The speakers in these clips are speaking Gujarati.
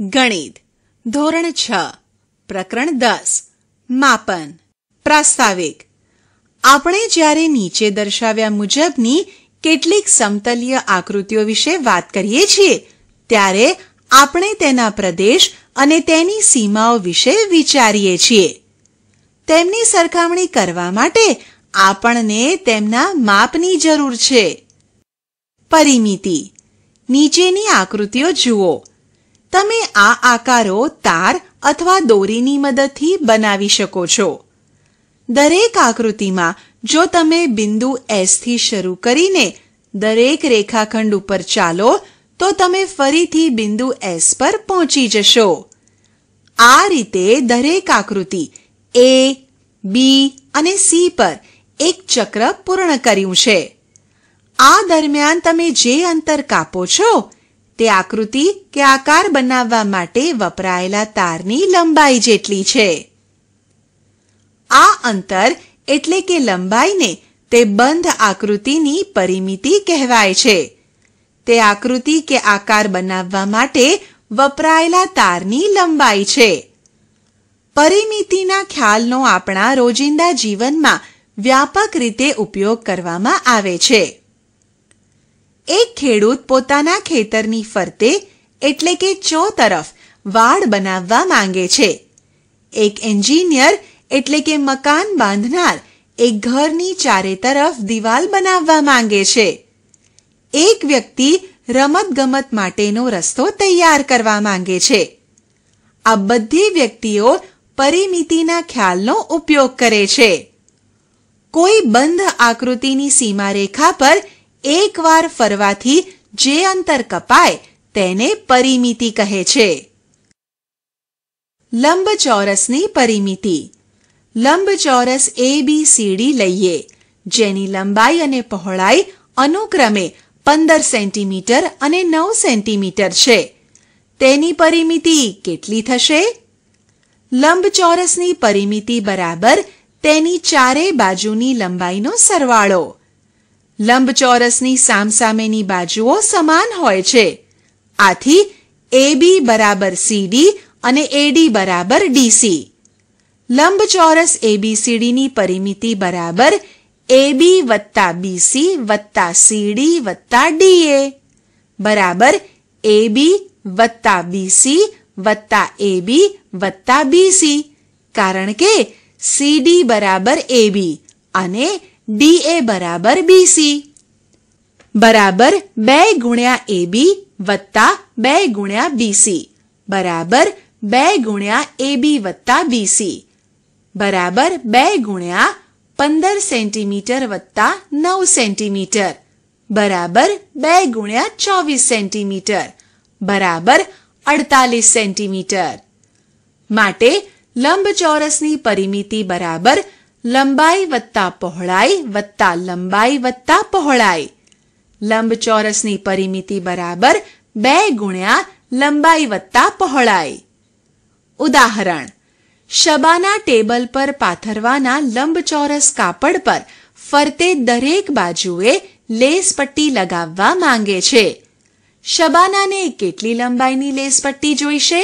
ગણિત ધોરણ છ પ્રકરણ દસ માપન પ્રાસ્તાવિક આપણે જ્યારે નીચે દર્શાવ્યા મુજબની કેટલીક સમતલીય આકૃતિઓ વિશે વાત કરીએ છીએ ત્યારે આપણે તેના પ્રદેશ અને તેની સીમાઓ વિશે વિચારીએ છીએ તેમની સરખામણી કરવા માટે આપણને તેમના માપની જરૂર છે પરિમિતિ નીચેની આકૃતિઓ જુઓ તમે આ આકારો તાર અથવા દોરીની મદદથી બનાવી શકો છો દરેક આકૃતિમાં જો તમે બિંદુ એસથી શરૂ કરીને દરેક રેખાખંડ ઉપર ચાલો તો તમે ફરીથી બિંદુ એસ પર પહોંચી જશો આ રીતે દરેક આકૃતિ એ બી અને સી પર એક ચક્ર પૂર્ણ કર્યું છે આ દરમિયાન તમે જે અંતર કાપો છો તે આકૃતિ કે આકાર બનાવવા માટે વપરાયેલા તારની લંબાઈ જેટલી છે આ અંતર એટલે કે લંબાઈને તે બંધ આકૃતિની પરિમિતિ કહેવાય છે તે આકૃતિ કે આકાર બનાવવા માટે વપરાયેલા તારની લંબાઈ છે પરિમિતિના ખ્યાલનો આપણા રોજિંદા જીવનમાં વ્યાપક રીતે ઉપયોગ કરવામાં આવે છે એક ખેડૂત પોતાના ખેતરની ફરતે એટલે કે ચો તરફ વાડ બનાવવા માંગે છે એક એન્જિનિયર એટલે કે મકાન બાંધનાર એક ઘરની ચારે તરફ દિવાલ બનાવવા માંગે છે એક વ્યક્તિ રમતગમત માટેનો રસ્તો તૈયાર કરવા માંગે છે આ બધી વ્યક્તિઓ પરિમિતિના ખ્યાલનો ઉપયોગ કરે છે કોઈ બંધ આકૃતિની સીમારેખા પર એકવાર ફરવાથી જે અંતર કપાય તેને પરિમિતિ કહે છે લંબચોરસની પરિમિતિ લંબચોરસ એ બી સીડી લઈએ જેની લંબાઈ અને પહોળાઈ અનુક્રમે પંદર સેન્ટીમીટર અને નવ સેન્ટીમીટર છે તેની પરિમિતિ કેટલી થશે લંબચોરસની પરિમિતિ બરાબર તેની ચારે બાજુની લંબાઈનો સરવાળો લંબચોરસની સામસામેની બાજુઓ સમાન હોય છે આથી એબી બરાબર સીડી અને એડી બરાબર ડીસી લંબચોરસ એબીસીડીની પરિમિતિ બરાબર એબી વત્તા બીસી વત્તા સીડી વત્તા ડીએ બરાબર એબી વત્તા બીસી વત્તા એબી વત્તા બીસી કારણ કે સીડી બરાબર એબી અને बी ए बराबर बी सी बराबर बे गुण्या ए बी वत्ता बे गुण्या बी सी बराबर बे गुण्या ए बी वत्ता बी सी बराबर बे गुण्या पंदर सेंटीमीटर वत्ता नौ सेंटीमीटर बराबर बे गुण्या चौवीस सेंटीमीटर बराबर अड़तालीस सेंटीमीटर माटे लंब चौरस परिमिति बराबर લંબાઈ વત્તા પહોળાઈ વત્તા લંબાઈ વત્તા પહોળાઈ લંબચોરસની પરિમિતિ બરાબર બે ગુણ્યા લંબાઈ વત્તા પહોળાઈ ઉદાહરણ શબાના ટેબલ પર પાથરવાના લંબચોરસ કાપડ પર ફરતે દરેક બાજુએ લેસ પટ્ટી લગાવવા માંગે છે શબાનાને કેટલી લંબાઈની લેસ પટ્ટી જોઈશે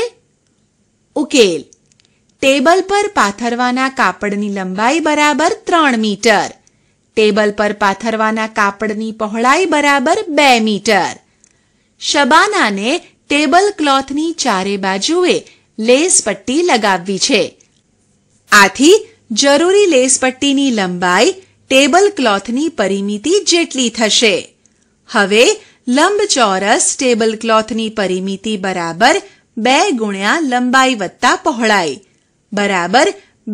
ઉકેલ ટેબલ પર પાથરવાના કાપડની લંબાઈ બરાબર ત્રણ મીટર ટેબલ પર પાથરવાના કાપડની પહોળાઈ બરાબર બે મીટર શબાનાને ટેબલ ક્લોથની ચારે બાજુએ લેસ પટ્ટી લગાવવી છે આથી જરૂરી લેસ પટ્ટીની લંબાઈ ટેબલ ક્લોથની પરિમિતિ જેટલી થશે હવે લંબચોરસ ટેબલ ક્લોથની પરિમિતિ બરાબર બે ગુણ્યા લંબાઈ વત્તા પહોળાઈ બરાબર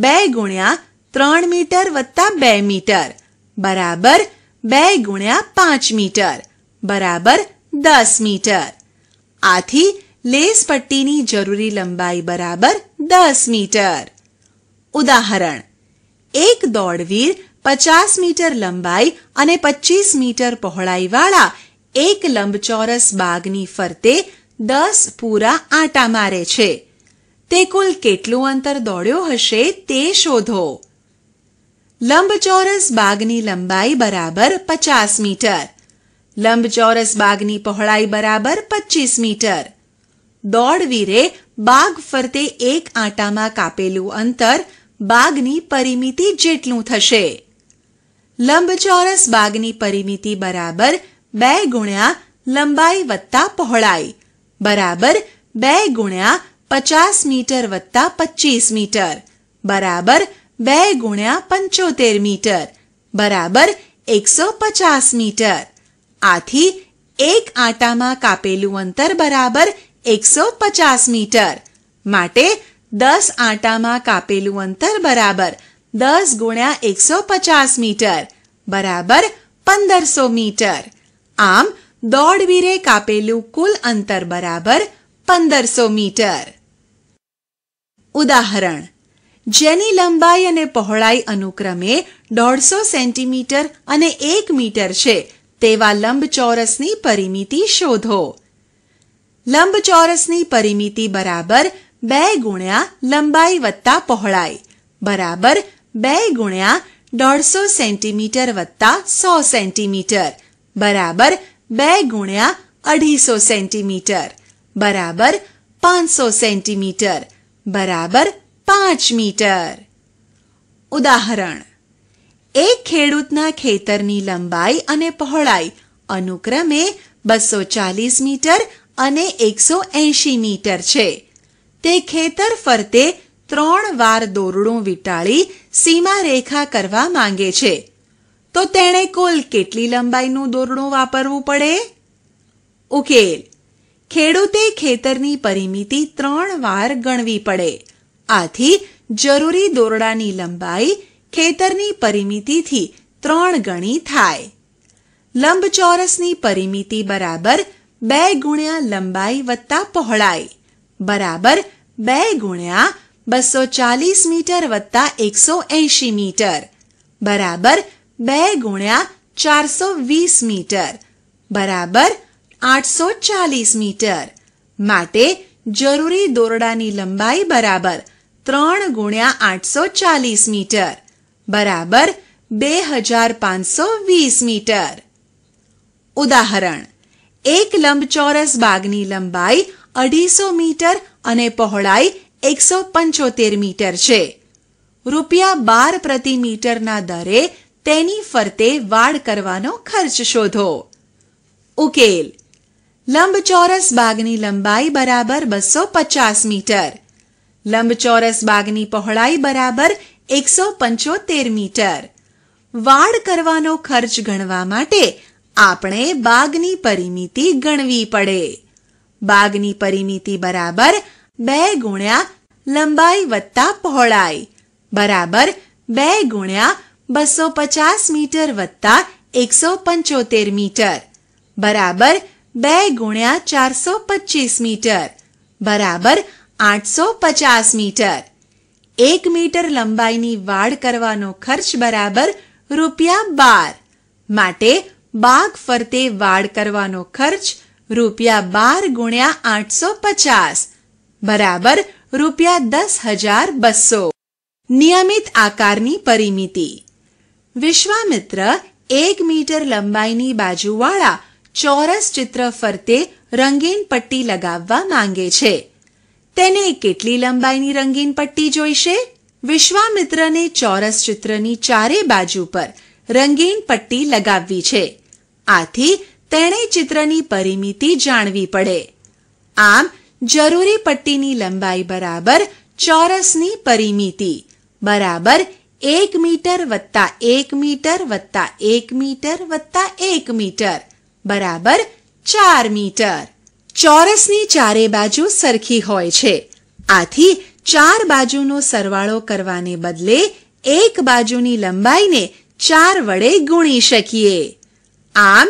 બે ગુણ્યા ત્રણ મીટર વત્તા બે મીટર બરાબર બે ગુણ્યા પાંચ મીટર બરાબર દસ મીટર આથી લેસ પટ્ટીની જરૂરી લંબાઈ બરાબર દસ મીટર ઉદાહરણ એક દોડવીર પચાસ મીટર લંબાઈ અને પચીસ મીટર પહોળાઈવાળા એક લંબચોરસ બાગની ફરતે દસ પૂરા આટા મારે છે તે કુલ કેટલું અંતર દોડ્યો હશે તે શોધો લંબચોરસ બાગની લંબાઈ બરાબર પચાસ મીટર લંબચોરસ બાગની પહોળાઈ બરાબર પચીસ મીટર દોડવીરે બાગ ફરતે એક આંટામાં કાપેલું અંતર બાગની પરિમિતિ જેટલું થશે લંબચોરસ બાગની પરિમિતિ બરાબર બે ગુણ્યા લંબાઈ વત્તા પહોળાઈ બરાબર બે ગુણ્યા पचास मीटर वत्ता पच्चीस मीटर बराबर बे गुण्या पंचोतेर मीटर बराबर एक सौ पचास मीटर आथी एक आटा में कापेलु अंतर बराबर एक सौ पचास मीटर माटे दस आटा में कापेलु अंतर बराबर दस गुण्या एक सौ पचास मीटर बराबर पंदर सौ मीटर आम दौड़वीरे कापेलु कुल अंतर बराबर पंदर सौ मीटर ઉદાહરણ જેની લંબાઈ અને પહોળાઈ અનુક્રમે દોઢસો સેન્ટીમીટર અને એક મીટર છે તેવા લંબચોરસની પરિમિતિ શોધો લંબચોરસની પરિમિતિ બરાબર બે ગુણ્યા લંબાઈ વત્તા પહોળાઈ બરાબર બે ગુણ્યા દોઢસો સેન્ટીમીટર વત્તા સો સેન્ટીમીટર બરાબર બે ગુણ્યા અઢીસો સેન્ટીમીટર બરાબર પાંચસો સેન્ટીમીટર બરાબર પાંચ મીટર ઉદાહરણ એક ખેડૂતના ખેતરની લંબાઈ અને પહોળાઈ અનુક્રમે બસો ચાલીસ મીટર અને એકસો એંશી મીટર છે તે ખેતર ફરતે ત્રણ વાર દોરડું વીંટાળી સીમારેખા કરવા માંગે છે તો તેણે કુલ કેટલી લંબાઈનું દોરડું વાપરવું પડે ઉકેલ ખેડૂતે ખેતરની પરિમિતિ ત્રણ વાર ગણવી પડે આથી જરૂરી દોરડાની લંબાઈ ખેતરની પરિમિતિથી ત્રણ ગણી થાય લંબચોરસની પરિમિતિ બરાબર બે ગુણ્યા લંબાઈ વત્તા પહોળાઈ બરાબર બે ગુણ્યા બસો ચાલીસ મીટર વત્તા એકસો એંશી મીટર બરાબર બે ગુણ્યા ચારસો વીસ મીટર બરાબર આઠસો ચાલીસ મીટર માટે જરૂરી દોરડાની લંબાઈ બરાબર ત્રણ ગુણ્યા આઠસો ચાલીસ મીટર બરાબર બે હજાર પાંચસો વીસ મીટર ઉદાહરણ એક લંબચોરસ બાગની લંબાઈ અઢીસો મીટર અને પહોળાઈ એકસો પંચોતેર મીટર છે રૂપિયા બાર પ્રતિ મીટરના દરે તેની ફરતે વાડ કરવાનો ખર્ચ શોધો ઉકેલ લંબચોરસ બાગની લંબાઈ બરાબર બસો પચાસ મીટર લંબચોરસ બાગની પહોળાઈ બરાબર એકસો પંચોતેર મીટર વાડ કરવાનો ખર્ચ ગણવા માટે આપણે બાગની પરિમિતિ ગણવી પડે બાગની પરિમિતિ બરાબર બે ગુણ્યા લંબાઈ વત્તા પહોળાઈ બરાબર બે ગુણ્યા બસો પચાસ મીટર વત્તા એકસો પંચોતેર મીટર બરાબર બે ગુણ્યા ચારસો પચીસ મીટર બરાબર આઠસો પચાસ મીટર એક મીટર લંબાઈની વાડ કરવાનો ખર્ચ બરાબર રૂપિયા બાર માટે બાગ ફરતે વાડ કરવાનો ખર્ચ રૂપિયા બાર ગુણ્યા આઠસો પચાસ બરાબર રૂપિયા દસ હજાર બસો નિયમિત આકારની પરિમિતિ વિશ્વામિત્ર એક મીટર લંબાઈની બાજુવાળા ચોરસ ચિત્ર ફરતે રંગીન પટ્ટી લગાવવા માંગે છે તેને કેટલી લંબાઈની રંગીન પટ્ટી જોઈશે વિશ્વામિત્રને ચોરસ ચિત્રની ચારે બાજુ પર રંગીન પટ્ટી લગાવવી છે આથી તેણે ચિત્રની પરિમિતિ જાણવી પડે આમ જરૂરી પટ્ટીની લંબાઈ બરાબર ચોરસની પરિમિતિ બરાબર એક મીટર વત્તા એક મીટર વત્તા એક મીટર વત્તા એક મીટર બરાબર ચાર મીટર ચોરસની ચારે બાજુ સરખી હોય છે આથી ચાર બાજુનો સરવાળો કરવાને બદલે એક બાજુની લંબાઈને ચાર વડે ગુણી શકીએ આમ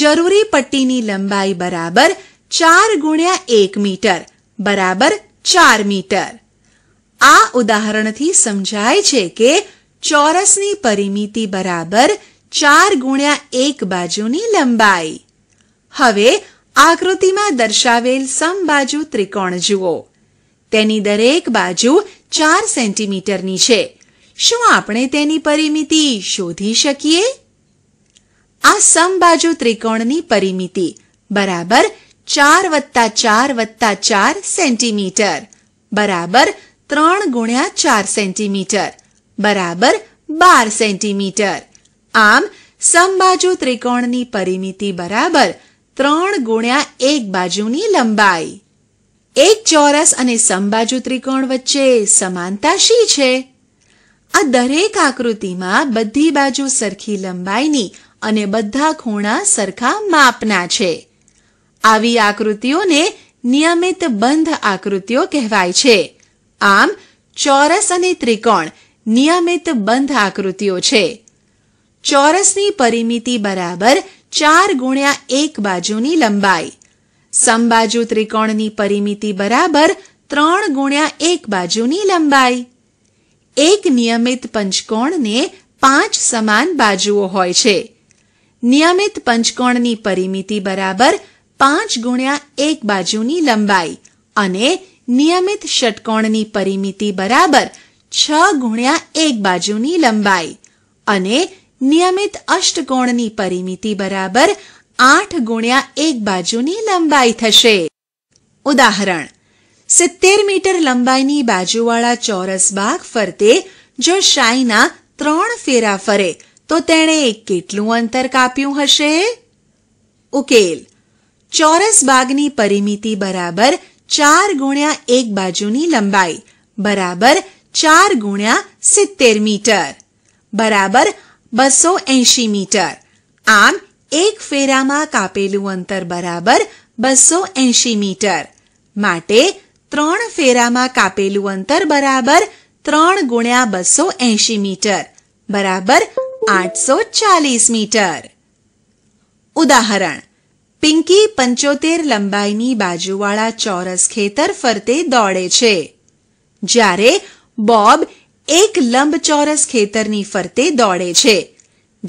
જરૂરી પટ્ટીની લંબાઈ બરાબર ચાર ગુણ્યા એક મીટર બરાબર ચાર મીટર આ ઉદાહરણથી સમજાય છે કે ચોરસની પરિમિતિ બરાબર ચાર ગુણ્યા એક બાજુની લંબાઈ હવે આકૃતિમાં દર્શાવેલ સમબાજુ ત્રિકોણ જુઓ તેની દરેક બાજુ ચાર સેન્ટીમીટરની છે શું આપણે તેની પરિમિતિ શોધી શકીએ આ સમબાજુ ત્રિકોણની પરિમિતિ બરાબર ચાર વત્તા ચાર વત્તા ચાર સેન્ટીમીટર બરાબર ત્રણ ગુણ્યા ચાર સેન્ટીમીટર બરાબર બાર સેન્ટીમીટર આમ સમબાજુ ત્રિકોણની પરિમિતિ બરાબર ત્રણ ગુણ્યા એક બાજુની લંબાઈ એક ચોરસ અને સમબાજુ ત્રિકોણ વચ્ચે સમાનતા શી છે આ દરેક આકૃતિમાં બધી બાજુ સરખી લંબાઈની અને બધા ખૂણા સરખા માપના છે આવી આકૃતિઓને નિયમિત બંધ આકૃતિઓ કહેવાય છે આમ ચોરસ અને ત્રિકોણ નિયમિત બંધ આકૃતિઓ છે ચોરસની પરિમિતિ બરાબર ચાર ગુણ્યા એક બાજુની લંબાઈ સમબાજુ ત્રિકોણની પરિમિતિ બરાબર ત્રણ ગુણ્યા એક બાજુની લંબાઈ એક નિયમિત પંચકોણને પાંચ સમાન બાજુઓ હોય છે નિયમિત પંચકોણની પરિમિતિ બરાબર પાંચ ગુણ્યા એક બાજુની લંબાઈ અને નિયમિત ષટકોણની પરિમિતિ બરાબર છ ગુણ્યા એક બાજુની લંબાઈ અને નિયમિત અષ્ટકોણની પરિમિતિ બરાબર આઠ ગુણ્યા એક બાજુની લંબાઈ થશે ઉદાહરણ સિત્તેર મીટર લંબાઈની બાજુવાળા ચોરસ બાગ ફરતે જો શાઈના ત્રણ ફેરા ફરે તો તેણે કેટલું અંતર કાપ્યું હશે ઉકેલ ચોરસ બાગની પરિમિતિ બરાબર ચાર ગુણ્યા એક બાજુની લંબાઈ બરાબર ચાર ગુણ્યા સિત્તેર મીટર બરાબર બસો એંશી મીટર આમ એક ફેરામાં કાપેલું અંતર બરાબર બસો એંશી મીટર માટે ત્રણ ફેરામાં કાપેલું અંતર બરાબર ત્રણ ગુણ્યા બસો એંશી મીટર બરાબર આઠસો ચાલીસ મીટર ઉદાહરણ પિંકી પંચોતેર લંબાઈની બાજુવાળા ચોરસ ખેતર ફરતે દોડે છે જ્યારે બોબ એક લંબચોરસ ખેતરની ફરતે દોડે છે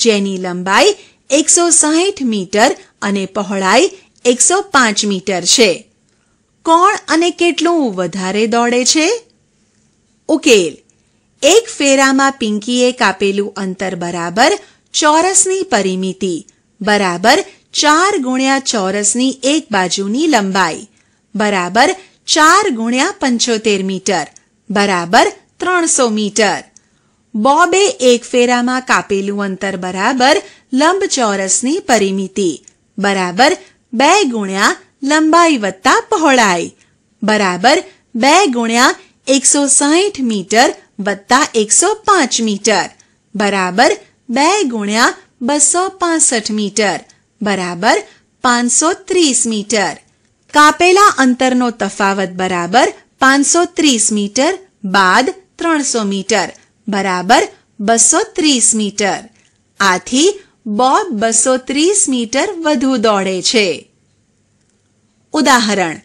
જેની લંબાઈ એકસો સાહીઠ મીટર અને પહોળાઈ એકસો પાંચ મીટર છે કોણ અને કેટલું વધારે દોડે છે ઉકેલ એક ફેરામાં પિંકીએ કાપેલું અંતર બરાબર ચોરસની પરિમિતિ બરાબર ચાર ગુણ્યા ચોરસની એક બાજુની લંબાઈ બરાબર ચાર ગુણ્યા પંચોતેર મીટર બરાબર ત્રણસો મીટર બોબે એક ફેરામાં કાપેલું અંતર બરાબર લંબચોરસની પરિમિતિ બરાબર બે ગુણ્યા લંબાઈ વત્તા પહોળાઈ બરાબર બે ગુણ્યા એકસો સાહીઠ મીટર વત્તા એકસો પાંચ મીટર બરાબર બે ગુણ્યા બસો પાસઠ મીટર બરાબર પાંચસો ત્રીસ મીટર કાપેલા અંતરનો તફાવત બરાબર પાંચસો ત્રીસ મીટર બાદ ત્રણસો મીટર બરાબર બસો ત્રીસ મીટર આથી બોબ બસો ત્રીસ મીટર વધુ દોડે છે ઉદાહરણ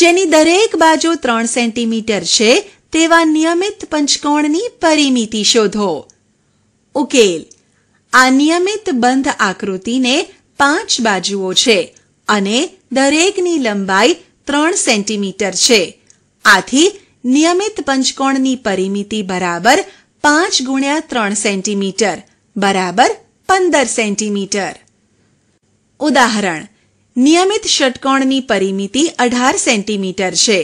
જેની દરેક બાજુ ત્રણ સેન્ટીમીટર છે તેવા નિયમિત પંચકોણની પરિમિતિ શોધો ઉકેલ આ નિયમિત બંધ આકૃતિને પાંચ બાજુઓ છે અને દરેકની લંબાઈ ત્રણ સેન્ટીમીટર છે આથી નિયમિત પંચકોણની પરિમિતિ બરાબર પાંચ ગુણ્યા ત્રણ સેન્ટીમીટર બરાબર પંદર સેન્ટીમીટર ઉદાહરણ નિયમિત ષટકોણની પરિમિતિ અઢાર સેન્ટીમીટર છે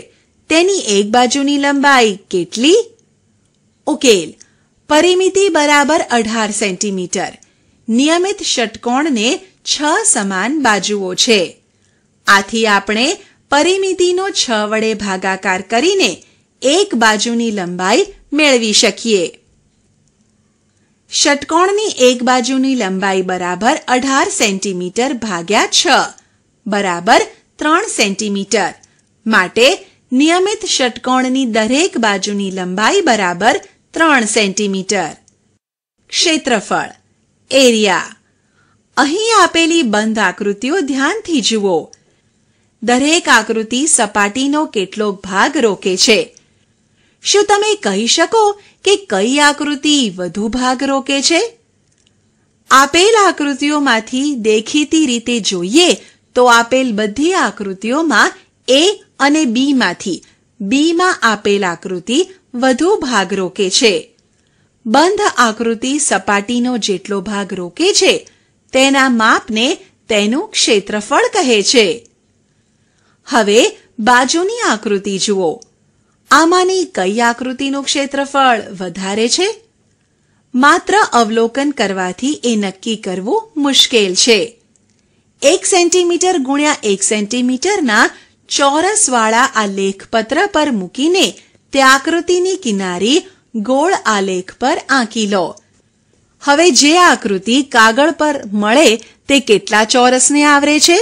તેની એક બાજુની લંબાઈ કેટલી ઉકેલ પરિમિતિ બરાબર અઢાર સેન્ટીમીટર નિયમિત ષટકોણને છ સમાન બાજુઓ છે આથી આપણે પરિમિતિનો છ વડે ભાગાકાર કરીને એક બાજુની લંબાઈ મેળવી શકીએ ષટકોણની એક બાજુની લંબાઈ બરાબર અઢાર સેન્ટીમીટર ભાગ્યા છ બરાબર ત્રણ સેન્ટીમીટર માટે નિયમિત ષટકોણની દરેક બાજુની લંબાઈ બરાબર ત્રણ સેન્ટીમીટર ક્ષેત્રફળ એરિયા અહીં આપેલી બંધ આકૃતિઓ ધ્યાનથી જુઓ દરેક આકૃતિ સપાટીનો કેટલોક ભાગ રોકે છે શું તમે કહી શકો કે કઈ આકૃતિ વધુ ભાગ રોકે છે આપેલ આકૃતિઓમાંથી દેખીતી રીતે જોઈએ તો આપેલ બધી આકૃતિઓમાં એ અને બીમાંથી બીમાં આપેલ આકૃતિ વધુ ભાગ રોકે છે બંધ આકૃતિ સપાટીનો જેટલો ભાગ રોકે છે તેના માપને તેનું ક્ષેત્રફળ કહે છે હવે બાજુની આકૃતિ જુઓ આમાંની કઈ આકૃતિનું ક્ષેત્રફળ વધારે છે માત્ર અવલોકન કરવાથી એ નક્કી કરવું મુશ્કેલ છે એક સેન્ટીમીટર ગુણ્યા એક સેન્ટીમીટરના ચોરસવાળા આ લેખપત્ર પર મૂકીને તે આકૃતિની કિનારી ગોળ આલેખ પર આંકી લો હવે જે આકૃતિ કાગળ પર મળે તે કેટલા ચોરસને આવરે છે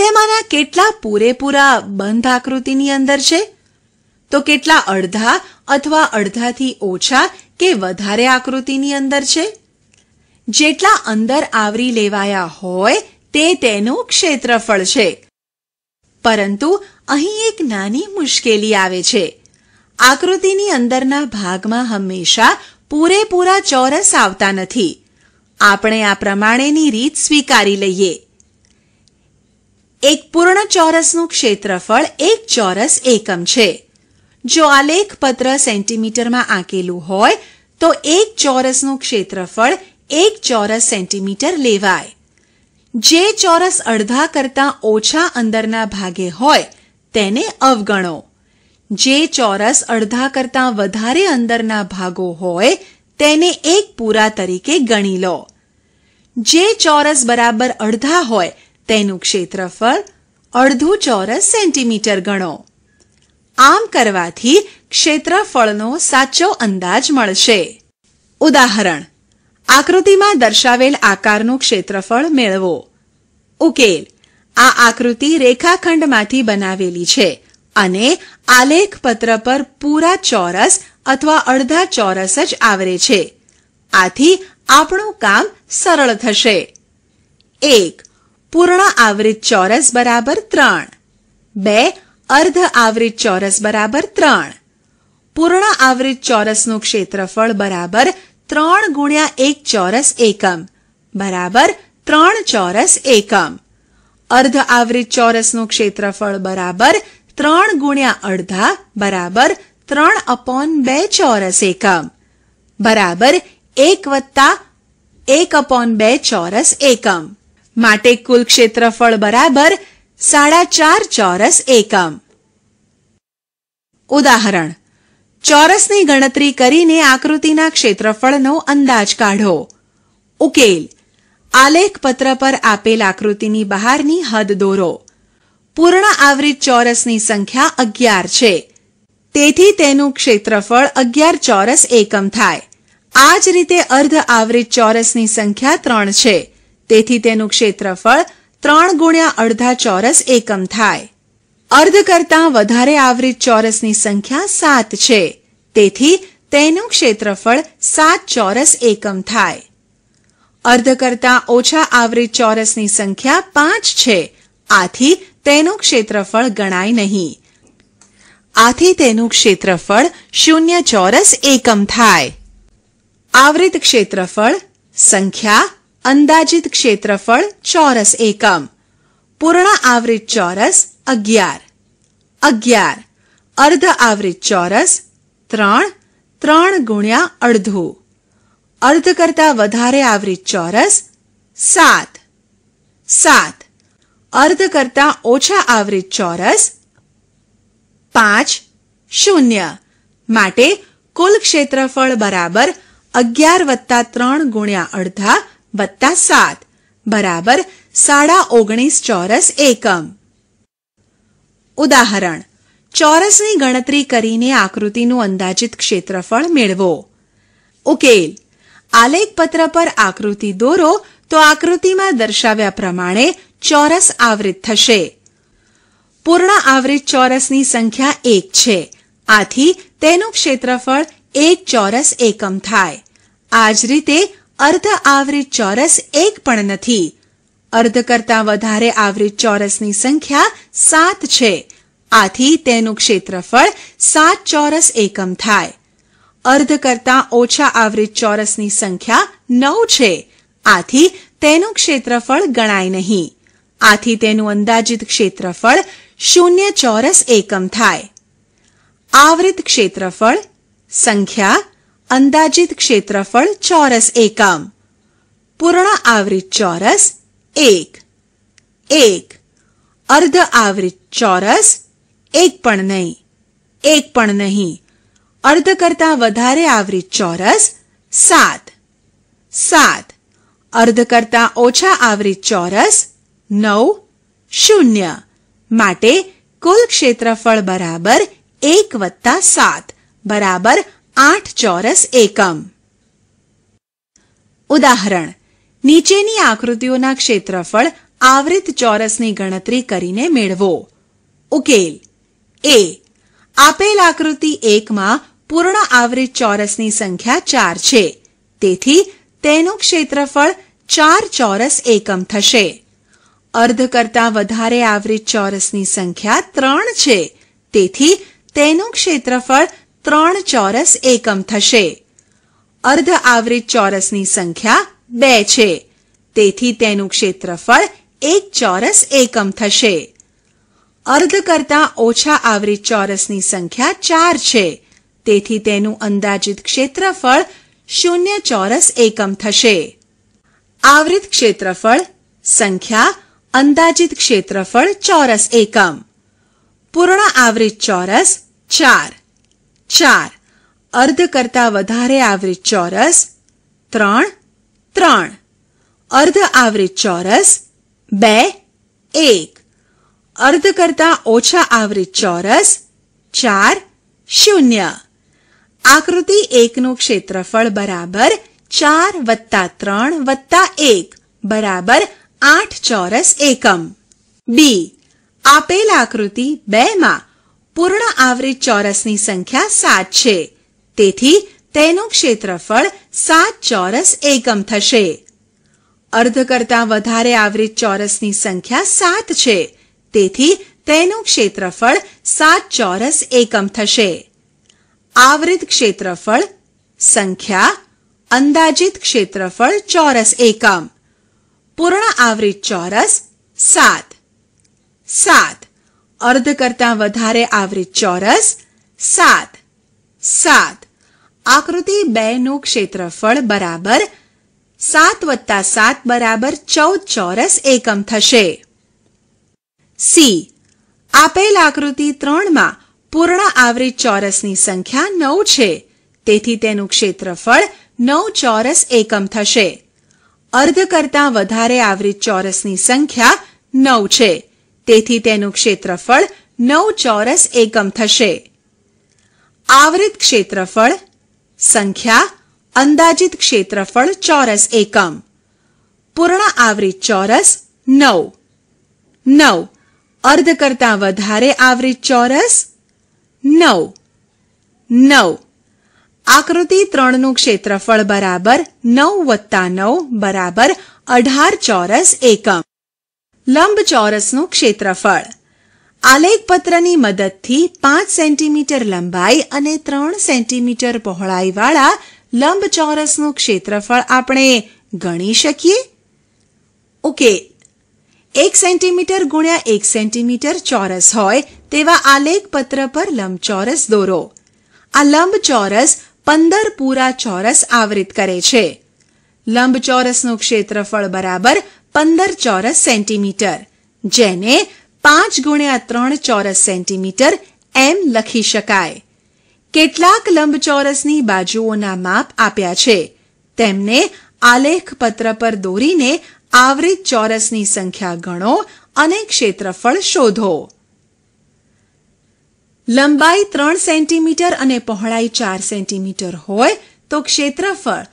તેમાંના કેટલા પૂરેપૂરા બંધ આકૃતિની અંદર છે તો કેટલા અડધા અથવા અડધાથી ઓછા કે વધારે આકૃતિની અંદર છે જેટલા અંદર આવરી લેવાયા હોય તે તેનું ક્ષેત્રફળ છે પરંતુ અહીં એક નાની મુશ્કેલી આવે છે આકૃતિની અંદરના ભાગમાં હંમેશા પૂરેપૂરા ચોરસ આવતા નથી આપણે આ પ્રમાણેની રીત સ્વીકારી લઈએ એક પૂર્ણ ચોરસનું ક્ષેત્રફળ એક ચોરસ એકમ છે જો આલેખપત્ર સેન્ટીમીટરમાં આંકેલું હોય તો એક ચોરસનું ક્ષેત્રફળ એક ચોરસ સેન્ટીમીટર લેવાય જે ચોરસ અડધા કરતાં ઓછા અંદરના ભાગે હોય તેને અવગણો જે ચોરસ અડધા કરતાં વધારે અંદરના ભાગો હોય તેને એક પૂરા તરીકે ગણી લો જે ચોરસ બરાબર અડધા હોય તેનું ક્ષેત્રફળ અડધું ચોરસ સેન્ટીમીટર ગણો આમ કરવાથી ક્ષેત્રફળનો સાચો અંદાજ મળશે ઉદાહરણ આકૃતિમાં દર્શાવેલ આકારનું ક્ષેત્રફળ મેળવો ઉકેલ આ આકૃતિ રેખાખંડમાંથી બનાવેલી છે અને આલેખપત્ર પર પૂરા ચોરસ અથવા અડધા ચોરસ જ આવરે છે આથી આપણું કામ સરળ થશે એક પૂર્ણ આવૃત ચોરસ બરાબર ત્રણ બે અર્ધ આવરિત ચોરસ બરાબર ત્રણ પૂર્ણ આવરિત ચોરસનું ક્ષેત્રફળ બરાબર ત્રણ ગુણ્યા એક ચોરસ એકમ બરાબર ત્રણ ચોરસ એકમ અર્ધ આવરિત ચોરસનું ક્ષેત્રફળ બરાબર ત્રણ ગુણ્યા અડધા બરાબર ત્રણ અપોન બે ચોરસ એકમ બરાબર એક વત્તા એક અપોન બે ચોરસ એકમ માટે કુલ ક્ષેત્રફળ બરાબર સાડા ચાર ચોરસ એકમ ઉદાહરણ ચોરસની ગણતરી કરીને આકૃતિના ક્ષેત્રફળનો અંદાજ કાઢો ઉકેલ આલેખપત્ર પર આપેલ આકૃતિની બહારની હદ દોરો પૂર્ણ આવૃત ચોરસની સંખ્યા અગિયાર છે તેથી તેનું ક્ષેત્રફળ અગિયાર ચોરસ એકમ થાય આ જ રીતે અર્ધ આવૃત ચોરસની સંખ્યા ત્રણ છે તેથી તેનું ક્ષેત્રફળ 3 * 1/2 चौरस एकम थाय अर्ध करता વધારે આવૃત ચોરસની સંખ્યા 7 છે તેથી તેનું ક્ષેત્રફળ 7 ચોરસ એકમ થાય अर्ध કરતા ઓછા આવૃત ચોરસની સંખ્યા 5 છે આથી તેનું ક્ષેત્રફળ ગણાઈ નહીં આથી તેનું ક્ષેત્રફળ 0 ચોરસ એકમ થાય આવૃત ક્ષેત્રફળ સંખ્યા अंदाजित क्षेत्रफल चौरस एकम पूर्ण आवृत चौरस अग्यार अग्यार अर्ध आवृत चौरस त्रण त्रण गुण्या अर्धो अर्ध करता वधारे आवृत चौरस सात सात अर्ध करता ओछा आवृत चौरस पांच शून्य कुल क्षेत्रफल बराबर अग्यार वत्ता त्रण गुण्या अर्धा વત્તા સાત બરાબર સાડા ઓગણીસ ચોરસ એકમ ઉદાહરણ ચોરસની ગણતરી કરીને આકૃતિનું અંદાજિત ક્ષેત્રફળ મેળવો ઉકેલ આલેખપત્ર પર આકૃતિ દોરો તો આકૃતિમાં દર્શાવ્યા પ્રમાણે ચોરસ આવૃત થશે પૂર્ણ આવૃત ચોરસની સંખ્યા એક છે આથી તેનું ક્ષેત્રફળ એક ચોરસ એકમ થાય આ જ રીતે અર્ધ આવૃત ચોરસ એક પણ નથી અર્ધ કરતાં વધારે આવૃત ચોરસની સંખ્યા સાત છે આથી તેનું ક્ષેત્રફળ સાત ચોરસ એકમ થાય અર્ધ કરતાં ઓછા આવૃત ચોરસની સંખ્યા નવ છે આથી તેનું ક્ષેત્રફળ ગણાય નહીં આથી તેનું અંદાજિત ક્ષેત્રફળ શૂન્ય ચોરસ એકમ થાય આવૃત ક્ષેત્રફળ સંખ્યા अंदाजित क्षेत्रफल चौरस एकम पूर्ण आवृत चौरस एक एक अर्ध आवृत चौरस एक पण नहीं एक पण नहीं अर्ध करता वधारे आवृत चौरस सात सात अर्ध करता ओछा आवृत चौरस नौ शून्य माटे कुल क्षेत्रफल बराबर एक वत्ता सात बराबर આઠ ચોરસ એકમ ઉદાહરણ નીચેની આકૃતિઓના ક્ષેત્રફળ આવૃત ચોરસની ગણતરી કરીને મેળવો ઉકેલ એ આપેલ આકૃતિ એકમાં પૂર્ણ આવૃત ચોરસની સંખ્યા ચાર છે તેથી તેનું ક્ષેત્રફળ ચાર ચોરસ એકમ થશે અર્ધ કરતાં વધારે આવૃત ચોરસની સંખ્યા ત્રણ છે તેથી તેનું ક્ષેત્રફળ ત્રણ ચોરસ એકમ થશે અર્ધ આવૃત ચોરસની સંખ્યા બે છે તેથી તેનું ક્ષેત્રફળ એક ચોરસ એકમ થશે અર્ધ કરતાં ઓછા આવૃત ચોરસની સંખ્યા ચાર છે તેથી તેનું અંદાજિત ક્ષેત્રફળ શૂન્ય ચોરસ એકમ થશે આવૃત ક્ષેત્રફળ સંખ્યા અંદાજિત ક્ષેત્રફળ ચોરસ એકમ પૂર્ણ આવૃત ચોરસ ચાર चार अर्ध करता वधारे आवृत चौरस त्रण त्रण अर्ध आवृत चौरस बे एक अर्ध करता ओछा आवृत चौरस चार शून्य आकृति एक नु क्षेत्रफल बराबर चार वत्ता त्रण वत्ता एक बराबर आठ चौरस एकम बी आपेल आकृति बे मा पूर्ण एवरेज चौरसनी संख्या 7 छे તેથી તેનું ક્ષેત્રફળ 7 ચોરસ એકમ થશે અર્ધકર્તા વધારે एवरेज चौरसની સંખ્યા 7 છે તેથી તેનું ક્ષેત્રફળ 7 ચોરસ એકમ થશે આવૃત ક્ષેત્રફળ સંખ્યા અંદાજિત ક્ષેત્રફળ ચોરસ એકમ પૂર્ણ एवरेज चौरस 7 7 અર્ધ કરતાં વધારે આવૃત ચોરસ સાત સાત આકૃતિ બે નું ક્ષેત્રફળ બરાબર સાત વત્તા સાત બરાબર ચૌદ ચોરસ એકમ થશે સી આપેલ આકૃતિ ત્રણમાં પૂર્ણ આવૃત ચોરસની સંખ્યા નવ છે તેથી તેનું ક્ષેત્રફળ નવ ચોરસ એકમ થશે અર્ધ કરતાં વધારે આવૃત ચોરસની સંખ્યા નવ છે તેથી તેનું ક્ષેત્રફળ નવ ચોરસ એકમ થશે આવૃત ક્ષેત્રફળ સંખ્યા અંદાજિત ક્ષેત્રફળ ચોરસ એકમ પૂર્ણ આવૃત ચોરસ નવ નવ અર્ધ કરતાં વધારે આવૃત ચોરસ નવ નવ આકૃતિ ત્રણનું ક્ષેત્રફળ બરાબર નવ વત્તા નવ બરાબર અઢાર ચોરસ એકમ લંબચોરસનું ક્ષેત્રફળ આલેખપત્રની મદદથી પાંચ સેન્ટીમીટર લંબાઈ અને ત્રણ સેન્ટીમીટર પહોળાઈવાળા લંબચોરસનું ક્ષેત્રફળ આપણે ગણી શકીએ ઓકે એક સેન્ટીમીટર ગુણ્યા એક સેન્ટીમીટર ચોરસ હોય તેવા આલેખપત્ર પર લંબચોરસ દોરો આ લંબચોરસ પંદર પૂરા ચોરસ આવૃત કરે છે લંબચોરસનું ક્ષેત્રફળ બરાબર પંદર ચોરસ સેન્ટીમીટર જેને પાંચ ગુણ્યા ત્રણ ચોરસ સેન્ટીમીટર એમ લખી શકાય કેટલાક લંબચોરસની બાજુઓના માપ આપ્યા છે તેમને આલેખપત્ર પર દોરીને આવરિત ચોરસની સંખ્યા ગણો અને ક્ષેત્રફળ શોધો લંબાઈ ત્રણ સેન્ટીમીટર અને પહોળાઈ ચાર સેન્ટીમીટર હોય તો ક્ષેત્રફળ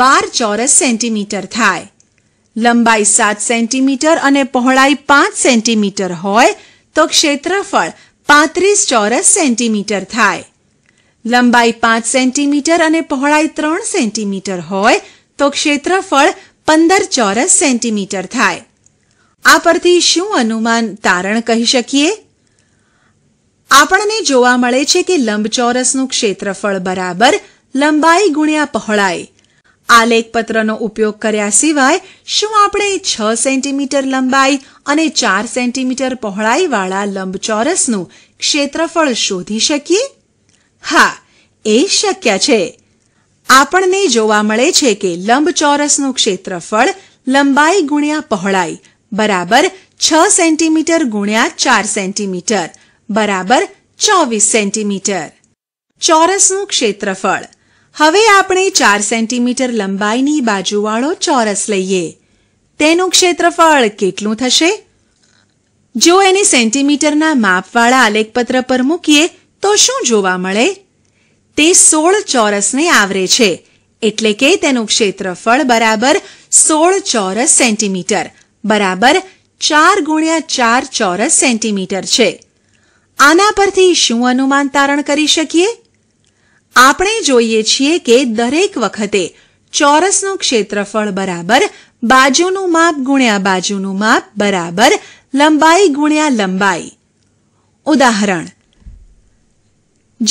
બાર ચોરસ સેન્ટીમીટર થાય લંબાઈ સાત સેન્ટીમીટર અને પહોળાઈ પાંચ સેન્ટીમીટર હોય તો ક્ષેત્રફળ પાંત્રીસ ચોરસ સેન્ટીમીટર થાય લંબાઈ પાંચ સેન્ટીમીટર અને પહોળાઈ ત્રણ સેન્ટીમીટર હોય તો ક્ષેત્રફળ પંદર ચોરસ સેન્ટીમીટર થાય આ પરથી શું અનુમાન તારણ કહી શકીએ આપણને જોવા મળે છે કે લંબચોરસનું ક્ષેત્રફળ બરાબર લંબાઈ ગુણ્યા પહોળાઈ આલેખપત્રનો ઉપયોગ કર્યા સિવાય શું આપણે છ સેન્ટીમીટર લંબાઈ અને ચાર સેન્ટીમીટર પહોળાઈવાળા લંબચોરસનું ક્ષેત્રફળ શોધી શકીએ હા એ શક્ય છે આપણને જોવા મળે છે કે લંબચોરસનું ક્ષેત્રફળ લંબાઈ ગુણ્યા પહોળાઈ બરાબર છ સેન્ટીમીટર ગુણ્યા ચાર સેન્ટીમીટર બરાબર ચોવીસ સેન્ટીમીટર ચોરસનું ક્ષેત્રફળ હવે આપણે ચાર સેન્ટીમીટર લંબાઈની બાજુવાળો ચોરસ લઈએ તેનું ક્ષેત્રફળ કેટલું થશે જો એને સેન્ટીમીટરના માપવાળા આલેખપત્ર પર મૂકીએ તો શું જોવા મળે તે સોળ ચોરસને આવરે છે એટલે કે તેનું ક્ષેત્રફળ બરાબર સોળ ચોરસ સેન્ટીમીટર બરાબર ચાર ગુણ્યા ચાર ચોરસ સેન્ટીમીટર છે આના પરથી શું અનુમાન તારણ કરી શકીએ આપણે જોઈએ છીએ કે દરેક વખતે ચોરસનું ક્ષેત્રફળ બરાબર બાજુનું માપ ગુણ્યા બાજુનું માપ બરાબર લંબાઈ ગુણ્યા લંબાઈ ઉદાહરણ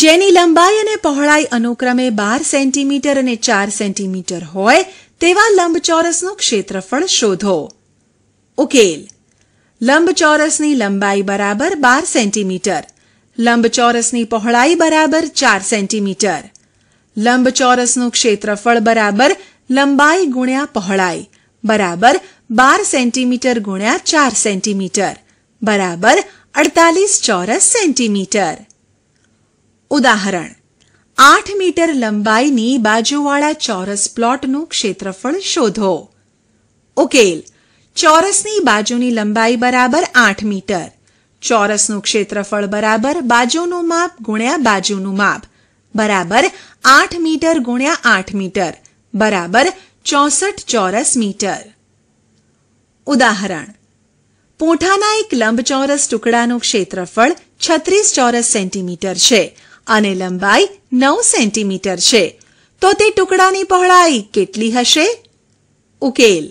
જેની લંબાઈ અને પહોળાઈ અનુક્રમે બાર સેન્ટીમીટર અને ચાર સેન્ટીમીટર હોય તેવા લંબચોરસનું ક્ષેત્રફળ શોધો ઉકેલ લંબચોરસની લંબાઈ બરાબર બાર સેન્ટીમીટર લંબચોરસની પહોળાઈ બરાબર ચાર સેન્ટીમીટર લંબચોરસનું ક્ષેત્રફળ બરાબર લંબાઈ ગુણ્યા પહોળાઈ બરાબર બાર સેન્ટીમીટર ગુણ્યા ચાર સેન્ટીમીટર બરાબર અડતાલીસ ચોરસ સેન્ટીમીટર ઉદાહરણ આઠ મીટર લંબાઈની બાજુવાળા ચોરસ પ્લોટનું ક્ષેત્રફળ શોધો ઉકેલ ચોરસની બાજુની લંબાઈ બરાબર આઠ મીટર ચોરસનું ક્ષેત્રફળ બરાબર બાજુનું માપ ગુણ્યા બાજુનું માપ બરાબર આઠ મીટર ગુણ્યા આઠ મીટર બરાબર ચોસઠ ચોરસ મીટર ઉદાહરણ પોઠાના એક લંબચોરસ ટુકડાનું ક્ષેત્રફળ છત્રીસ ચોરસ સેન્ટીમીટર છે અને લંબાઈ નવ સેન્ટીમીટર છે તો તે ટુકડાની પહોળાઈ કેટલી હશે ઉકેલ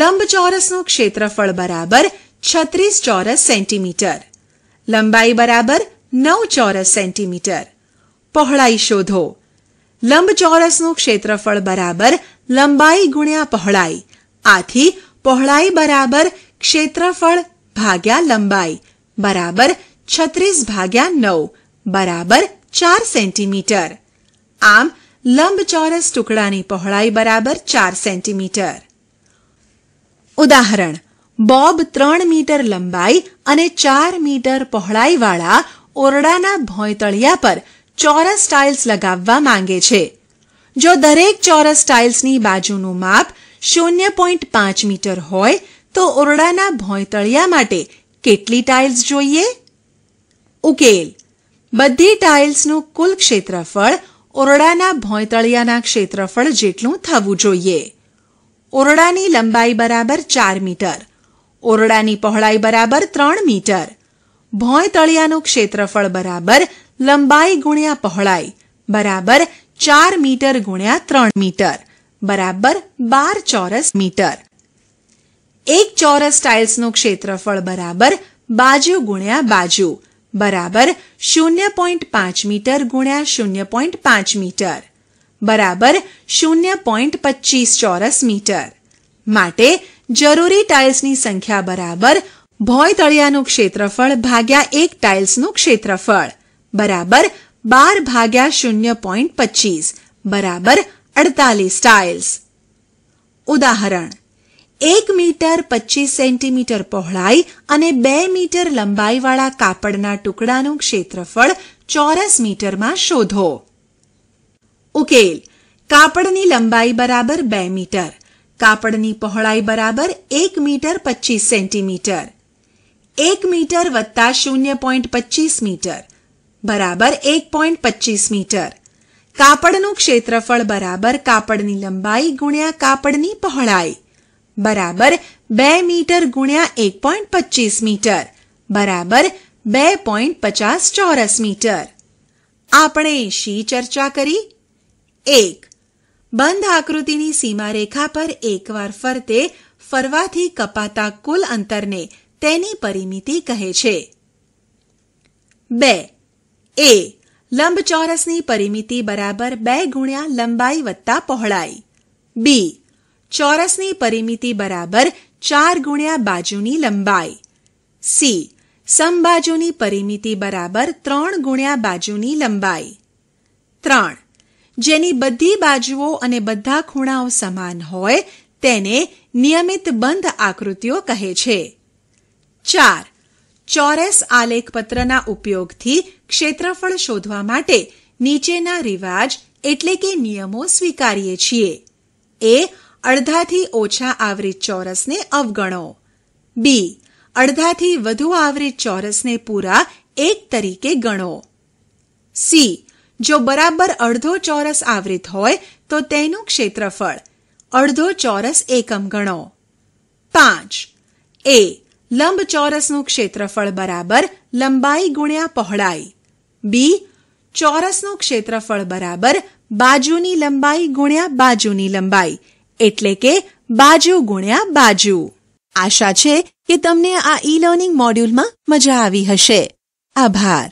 લંબચોરસનું ક્ષેત્રફળ બરાબર 36 चौकोर सेंटीमीटर लंबाई बराबर 9 चौकोर सेंटीमीटर પહોળાઈ શોધો લંબ ચોરસ નું ક્ષેત્રફળ બરાબર લંબાઈ ગુણ્યા પહોળાઈ આથી પહોળાઈ બરાબર ક્ષેત્રફળ ભાગ્યા લંબાઈ બરાબર 36 ભાગ્યા 9 બરાબર 4 સેન્ટીમીટર આમ લંબ ચોરસ ટુકડાની પહોળાઈ બરાબર 4 સેન્ટીમીટર ઉદાહરણ બોબ ત્રણ મીટર લંબાઈ અને ચાર મીટર પહોળાઈવાળા ઓરડાના ભોંયતળિયા પર ચોરસ ટાઇલ્સ લગાવવા માંગે છે જો દરેક ચોરસ ટાઇલ્સની બાજુનું માપ શૂન્ય પોઈન્ટ પાંચ મીટર હોય તો ઓરડાના ભોંયતળિયા માટે કેટલી ટાઇલ્સ જોઈએ ઉકેલ બધી ટાઇલ્સનું કુલ ક્ષેત્રફળ ઓરડાના ભોંયતળિયાના ક્ષેત્રફળ જેટલું થવું જોઈએ ઓરડાની લંબાઈ બરાબર ચાર મીટર ઓરડાની પહોળાઈ બરાબર ત્રણ મીટર ભોંય તળિયાનું ક્ષેત્રફળ બરાબર લંબાઈ ગુણ્યા પહોળાઈ બરાબર ચાર મીટર ગુણ્યા ત્રણ મીટર બરાબર બાર ચોરસ મીટર એક ચોરસ ટાઇલ્સનું ક્ષેત્રફળ બરાબર બાજુ ગુણ્યા બાજુ બરાબર શૂન્ય પોઈન્ટ પાંચ મીટર ગુણ્યા શૂન્ય પોઈન્ટ પાંચ મીટર બરાબર શૂન્ય પોઈન્ટ પચીસ ચોરસ મીટર માટે જરૂરી ટાઇલ્સની સંખ્યા બરાબર ભોય તળિયાનું ક્ષેત્રફળ ભાગ્યા એક ટાઇલ્સનું ક્ષેત્રફળ બરાબર બાર ભાગ્યા શૂન્ય પોઈન્ટ પચીસ બરાબર અડતાલીસ ટાઇલ્સ ઉદાહરણ એક મીટર પચીસ સેન્ટીમીટર પહોળાઈ અને બે મીટર લંબાઈવાળા કાપડના ટુકડાનું ક્ષેત્રફળ ચોરસ મીટરમાં શોધો ઉકેલ કાપડની લંબાઈ બરાબર બે મીટર કાપડની પહોળાઈ બરાબર એક મીટર પચીસ સેન્ટીમીટર એક મીટર વત્તા શૂન્ય પોઈન્ટ પચીસ મીટર બરાબર એક પોઈન્ટ પચીસ મીટર કાપડનું ક્ષેત્રફળ બરાબર કાપડની લંબાઈ ગુણ્યા કાપડની પહોળાઈ બરાબર બે મીટર ગુણ્યા એક પોઈન્ટ પચીસ મીટર બરાબર બે પોઈન્ટ પચાસ ચોરસ મીટર આપણે શી ચર્ચા કરી એક બંધ આકૃતિની સીમારેખા પર એકવાર ફરતે ફરવાથી કપાતા કુલ અંતરને તેની પરિમિતિ કહે છે બે એ લંબચોરસની પરિમિતિ બરાબર બે ગુણ્યા લંબાઈ વત્તા પહોળાઈ બી ચોરસની પરિમિતિ બરાબર ચાર ગુણ્યા બાજુની લંબાઈ સી સમબાજુની પરિમિતિ બરાબર ત્રણ ગુણ્યા બાજુની લંબાઈ ત્રણ જેની બધી બાજુઓ અને બધા ખૂણાઓ સમાન હોય તેને નિયમિત બંધ આકૃતિઓ કહે છે ચાર ચોરસ આલેખપત્રના ઉપયોગથી ક્ષેત્રફળ શોધવા માટે નીચેના રિવાજ એટલે કે નિયમો સ્વીકારીએ છીએ એ અડધાથી ઓછા આવરિત ચોરસને અવગણો બી અડધાથી વધુ આવરિત ચોરસને પૂરા એક તરીકે ગણો સી જો બરાબર અડધો ચોરસ આવૃત હોય તો તેનું ક્ષેત્રફળ અડધો ચોરસ એકમ ગણો પાંચ એ લંબ ચોરસનું ક્ષેત્રફળ બરાબર લંબાઈ ગુણ્યા પહોળાઈ બી ચોરસનું ક્ષેત્રફળ બરાબર બાજુની લંબાઈ ગુણ્યા બાજુની લંબાઈ એટલે કે બાજુ ગુણ્યા બાજુ આશા છે કે તમને આ ઈ લર્નિંગ મોડ્યુલમાં મજા આવી હશે આભાર